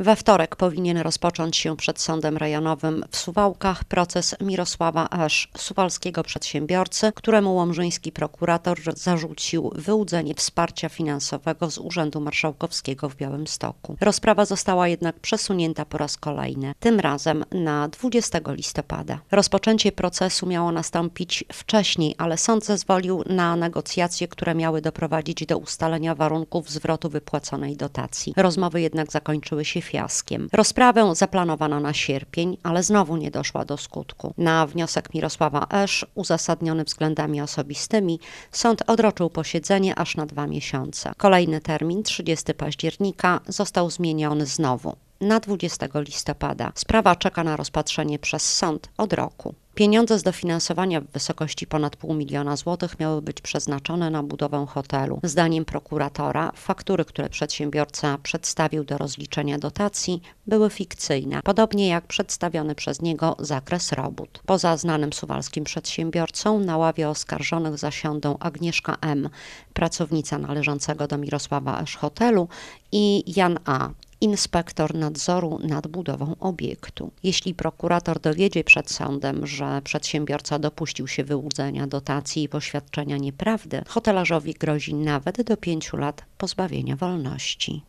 We wtorek powinien rozpocząć się przed sądem rejonowym w Suwałkach proces Mirosława Aż, suwalskiego przedsiębiorcy, któremu łomżyński prokurator zarzucił wyłudzenie wsparcia finansowego z Urzędu Marszałkowskiego w Białymstoku. Rozprawa została jednak przesunięta po raz kolejny, tym razem na 20 listopada. Rozpoczęcie procesu miało nastąpić wcześniej, ale sąd zezwolił na negocjacje, które miały doprowadzić do ustalenia warunków zwrotu wypłaconej dotacji. Rozmowy jednak zakończyły się fiaskiem. Rozprawę zaplanowano na sierpień, ale znowu nie doszła do skutku. Na wniosek Mirosława Esz, uzasadniony względami osobistymi, sąd odroczył posiedzenie aż na dwa miesiące. Kolejny termin, 30 października, został zmieniony znowu na 20 listopada. Sprawa czeka na rozpatrzenie przez sąd od roku. Pieniądze z dofinansowania w wysokości ponad pół miliona złotych miały być przeznaczone na budowę hotelu. Zdaniem prokuratora faktury, które przedsiębiorca przedstawił do rozliczenia dotacji, były fikcyjne, podobnie jak przedstawiony przez niego zakres robót. Poza znanym suwalskim przedsiębiorcą na ławie oskarżonych zasiądą Agnieszka M., pracownica należącego do Mirosława Esz Hotelu i Jan A., inspektor nadzoru nad budową obiektu. Jeśli prokurator dowiedzie przed sądem, że przedsiębiorca dopuścił się wyłudzenia dotacji i poświadczenia nieprawdy, hotelarzowi grozi nawet do pięciu lat pozbawienia wolności.